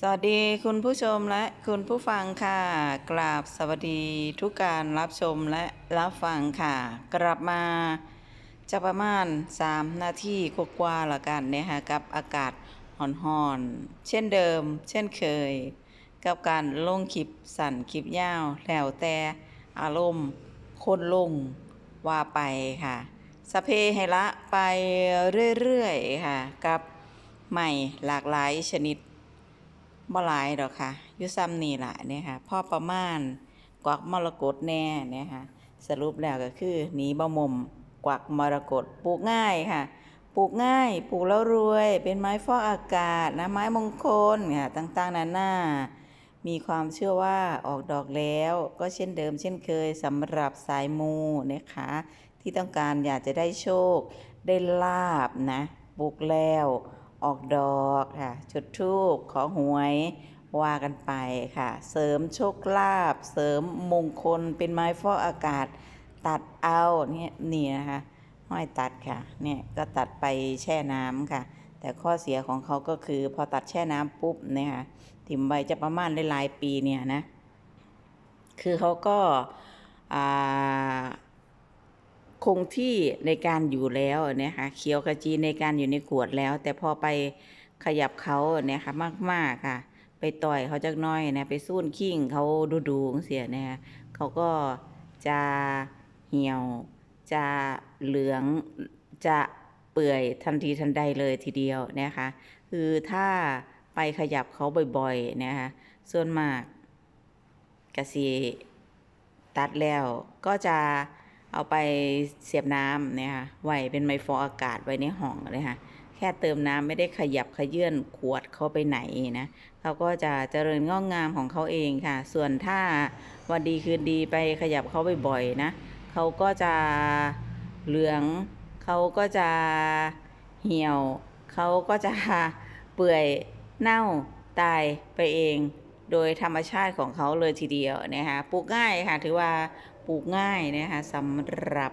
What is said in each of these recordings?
สวัสดีคุณผู้ชมและคุณผู้ฟังค่ะ กราบสวัสดีทุกการรับชมและรับฟังค่ะ กลับมาจะประมาณ3นาทีกว่าๆละกันเนี่ยค่ะกับอากาศห่อนๆ เช่นเดิมเช่นเคย กับการลงคลิปสั่นคลิปยาว แล้วแต่อารมณ์คนลงว่าไปค่ะสเพใหละไปเรื่อยๆค่ะกับใหม่หลากหลายชนิดบ่หลายดอกค่ะยุ่ซ้ำนี่ละเนี่ยค่ะพ่อประมาณกวักมรกตแน่เนี่ยค่ะสรุปแล้วก็คือหนีบ่มมกวักมรกตปลูกง่ายค่ะปลูกง่ายปลูกแล้วรวยเป็นไม้ฟอกอากาศนะไม้มงคลค่ะต่างๆนานา มีความเชื่อว่าออกดอกแล้วก็เช่นเดิมเช่นเคยสำหรับสายมูนะคะที่ต้องการอยากจะได้โชคได้ลาบนะปลูกแล้วออกดอกค่ะจุดทูบขอหวยว่ากันไปค่ะ เสริมโชคลาภเสริมมงคลเป็นไม้ฟอกอากาศตัดเอาเนี่ยนี่นะคะห้อยตัดค่ะเนี่ยก็ตัดไปแช่น้ำค่ะ แต่ข้อเสียของเขาก็คือพอตัดแช่น้ำปุ๊บเนี่ยค่ะถิ่มใบจะประมาณได้หลายปีเนี่ยนะ คือเขาก็อ่าคงที่ในการอยู่แล้วเนี่ยค่ะเขียวกระจีในการอยู่ในขวดแล้ว แต่พอไปขยับเขาเนี่ยค่ะมากๆค่ะไปต่อยเขาจักน้อยนะไปสู้นขิ้งเขาดูดูเสียเนี่ยเขาก็จะเหี่ยวจะเหลืองจะเปื่อยทันทีทันใดเลยทีเดียวนะคะ คือถ้าไปขยับเขาบ่อยๆนะคะส่วนมากกระสีตัดแล้ว ก็จะเอาไปเสียบน้ำเนี่ยค่ะ ไว้เป็นไมฟออากาศไว้ในห้องเลยค่ะแค่เติมน้ำไม่ได้ขยับขยื่นขวดเข้าไปไหนนะเขาก็จะเจริญงอกงามของเขาเองค่ะ ส่วนถ้าวันดีคืนดีไปขยับเขาบ่อยๆนะเขาก็จะเหลืองเขาก็จะเหี่ยว เขาก็จะเปื่อยเน่าตายไปเอง โดยธรรมชาติของเขาเลยทีเดียวนะคะปลูกง่ายค่ะถือว่าปลูกง่ายนะคะสำหรับ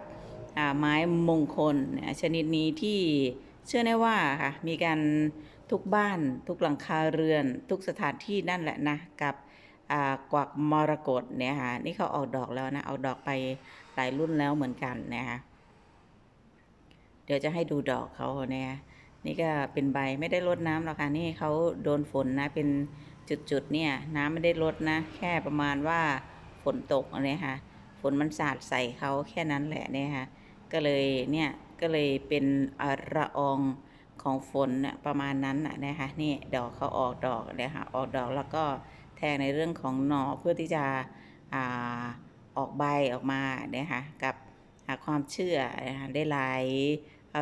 ไม้มงคลนชนิดนี้ที่เชื่อได้ว่าค่ะมีการทุกบ้านทุกหลังคาเรือน ทุกสถานที่นั่นแหละนะกับกวักมรกตเนี่ยค่ะนี่เขาออกดอกแล้วนะออกดอกไปหลายรุ่นแล้วเหมือนกันนะคะเดี๋ยวจะให้ดูดอกเขาเนี่ยนี่ก็เป็นใบไม่ได้รดน้ำหรอกค่ะนี่เขาโดนฝนนะเป็นจุดๆเนี่ยน้ำไม่ได้รดนะ แค่ประมาณว่าฝนตกอะไรค่ะฝนมันสาดใส่เขาแค่นั้นแหละเนี่ยค่ะก็เลยเนี่ยก็เลยเป็นระอองของฝนประมาณนั้นนะคะนี่ดอกเขาออกดอกนะคะออกดอกแล้วก็แทงในเรื่องของหน่อเพื่อที่จะออกใบออกมานะคะกับความเชื่อนะคะได้หลาย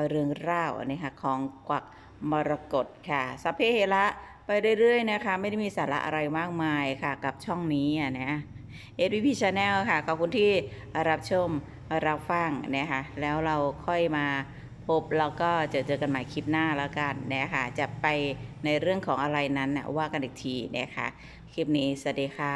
เรื่องราเนะคะของกวักมรกตค่ะสัพเพเหระไปเรื่อยๆ นะคะ ไม่ได้มีสาระอะไรมากมายค่ะ กับช่องนี้นะเอสวีพีชาแนลค่ะขอบคุณที่รับชม รับฟังนะคะแล้วเราค่อยมาพบ แล้วก็จะเจอกันใหม่คลิปหน้าแล้วกันนะคะจะไปในเรื่องของอะไรนั้นนะว่ากันอีกทีนะคะคลิปนี้ สวัสดีค่ะ